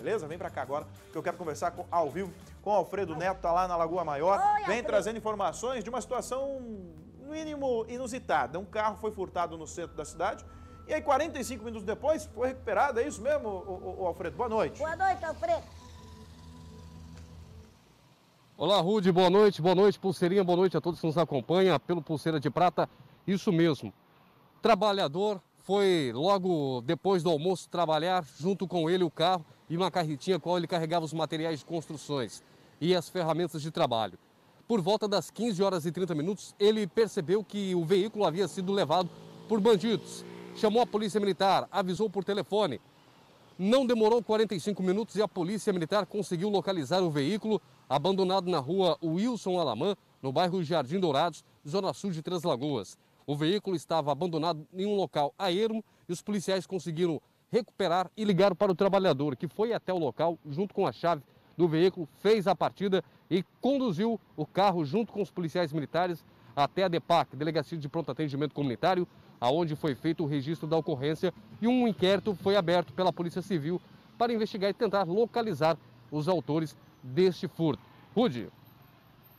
Beleza? Vem para cá agora que eu quero conversar com, ao vivo com Alfredo Neto, tá lá na Lagoa Maior. Oi, vem Alfredo. trazendo informações de uma situação no mínimo inusitada. Um carro foi furtado no centro da cidade e aí 45 minutos depois foi recuperado. É isso mesmo, o, o Alfredo? Boa noite. Boa noite, Alfredo. Olá, Rude, boa noite, boa noite, Pulseirinha, boa noite a todos que nos acompanham pelo Pulseira de Prata. Isso mesmo. Trabalhador foi logo depois do almoço trabalhar, junto com ele o carro, e uma carretinha com a qual ele carregava os materiais de construções e as ferramentas de trabalho. Por volta das 15 horas e 30 minutos, ele percebeu que o veículo havia sido levado por bandidos. Chamou a polícia militar, avisou por telefone. Não demorou 45 minutos e a polícia militar conseguiu localizar o veículo abandonado na rua Wilson Alamã, no bairro Jardim Dourados, zona sul de Três Lagoas. O veículo estava abandonado em um local a ermo e os policiais conseguiram recuperar e ligar para o trabalhador, que foi até o local junto com a chave do veículo, fez a partida e conduziu o carro junto com os policiais militares até a DEPAC, Delegacia de Pronto Atendimento Comunitário, aonde foi feito o registro da ocorrência e um inquérito foi aberto pela Polícia Civil para investigar e tentar localizar os autores deste furto. Rude.